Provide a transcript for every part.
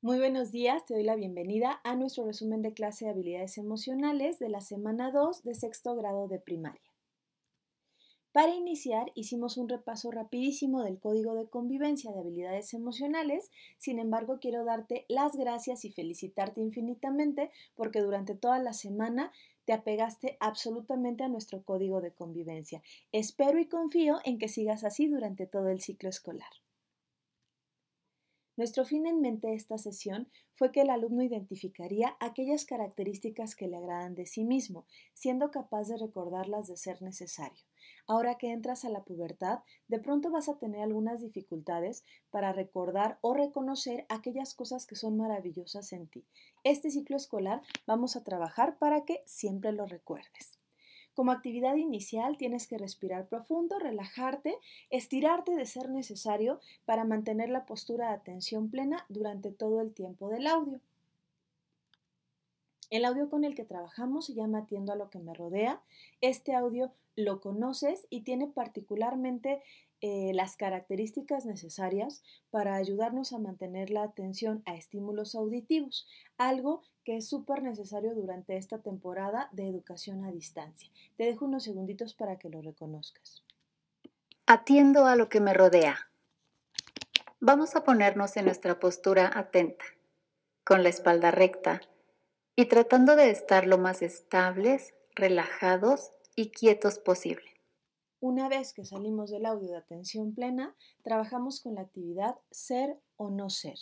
Muy buenos días, te doy la bienvenida a nuestro resumen de clase de habilidades emocionales de la semana 2 de sexto grado de primaria. Para iniciar, hicimos un repaso rapidísimo del código de convivencia de habilidades emocionales, sin embargo quiero darte las gracias y felicitarte infinitamente porque durante toda la semana te apegaste absolutamente a nuestro código de convivencia. Espero y confío en que sigas así durante todo el ciclo escolar. Nuestro fin en mente de esta sesión fue que el alumno identificaría aquellas características que le agradan de sí mismo, siendo capaz de recordarlas de ser necesario. Ahora que entras a la pubertad, de pronto vas a tener algunas dificultades para recordar o reconocer aquellas cosas que son maravillosas en ti. Este ciclo escolar vamos a trabajar para que siempre lo recuerdes. Como actividad inicial tienes que respirar profundo, relajarte, estirarte de ser necesario para mantener la postura de atención plena durante todo el tiempo del audio. El audio con el que trabajamos se llama Atiendo a lo que me rodea. Este audio lo conoces y tiene particularmente eh, las características necesarias para ayudarnos a mantener la atención a estímulos auditivos, algo que es súper necesario durante esta temporada de educación a distancia. Te dejo unos segunditos para que lo reconozcas. Atiendo a lo que me rodea. Vamos a ponernos en nuestra postura atenta, con la espalda recta y tratando de estar lo más estables, relajados y quietos posible. Una vez que salimos del audio de atención plena, trabajamos con la actividad ser o no ser.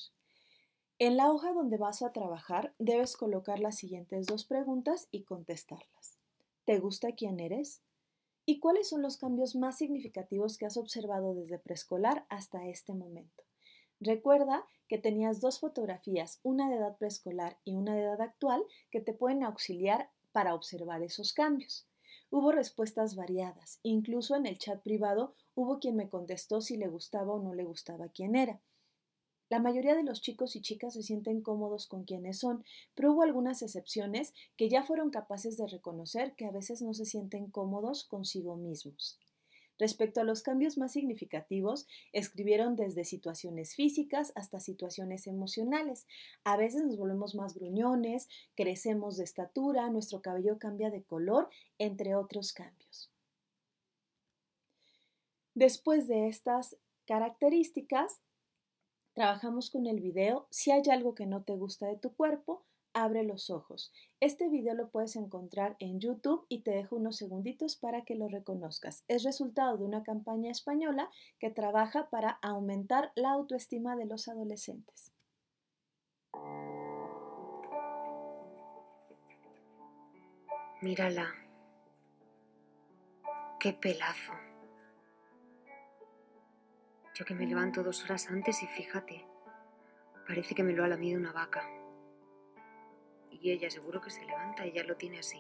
En la hoja donde vas a trabajar debes colocar las siguientes dos preguntas y contestarlas. ¿Te gusta quién eres? ¿Y cuáles son los cambios más significativos que has observado desde preescolar hasta este momento? Recuerda que tenías dos fotografías, una de edad preescolar y una de edad actual, que te pueden auxiliar para observar esos cambios. Hubo respuestas variadas, incluso en el chat privado hubo quien me contestó si le gustaba o no le gustaba quién era. La mayoría de los chicos y chicas se sienten cómodos con quienes son, pero hubo algunas excepciones que ya fueron capaces de reconocer que a veces no se sienten cómodos consigo mismos. Respecto a los cambios más significativos, escribieron desde situaciones físicas hasta situaciones emocionales. A veces nos volvemos más gruñones, crecemos de estatura, nuestro cabello cambia de color, entre otros cambios. Después de estas características, trabajamos con el video. Si hay algo que no te gusta de tu cuerpo, abre los ojos. Este video lo puedes encontrar en YouTube y te dejo unos segunditos para que lo reconozcas. Es resultado de una campaña española que trabaja para aumentar la autoestima de los adolescentes. Mírala. Qué pelazo. Yo que me levanto dos horas antes y fíjate, parece que me lo ha lamido una vaca ella seguro que se levanta y ya lo tiene así.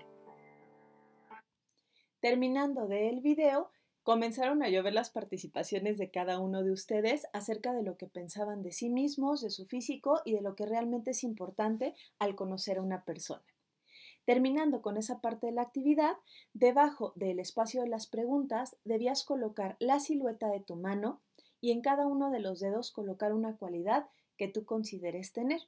Terminando del el video, comenzaron a llover las participaciones de cada uno de ustedes acerca de lo que pensaban de sí mismos, de su físico y de lo que realmente es importante al conocer a una persona. Terminando con esa parte de la actividad, debajo del espacio de las preguntas debías colocar la silueta de tu mano y en cada uno de los dedos colocar una cualidad que tú consideres tener.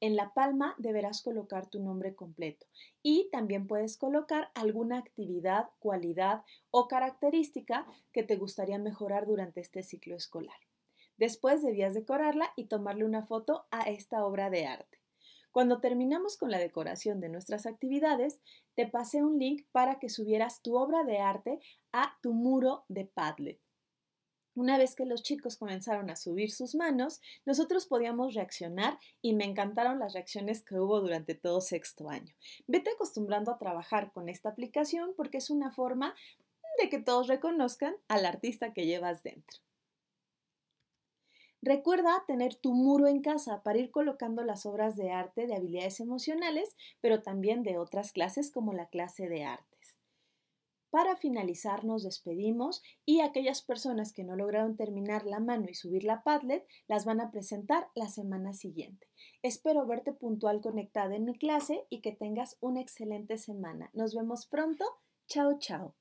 En la palma deberás colocar tu nombre completo y también puedes colocar alguna actividad, cualidad o característica que te gustaría mejorar durante este ciclo escolar. Después debías decorarla y tomarle una foto a esta obra de arte. Cuando terminamos con la decoración de nuestras actividades, te pasé un link para que subieras tu obra de arte a tu muro de Padlet. Una vez que los chicos comenzaron a subir sus manos, nosotros podíamos reaccionar y me encantaron las reacciones que hubo durante todo sexto año. Vete acostumbrando a trabajar con esta aplicación porque es una forma de que todos reconozcan al artista que llevas dentro. Recuerda tener tu muro en casa para ir colocando las obras de arte de habilidades emocionales, pero también de otras clases como la clase de arte. Para finalizar, nos despedimos y aquellas personas que no lograron terminar la mano y subir la Padlet las van a presentar la semana siguiente. Espero verte puntual conectada en mi clase y que tengas una excelente semana. Nos vemos pronto. Chao, chao.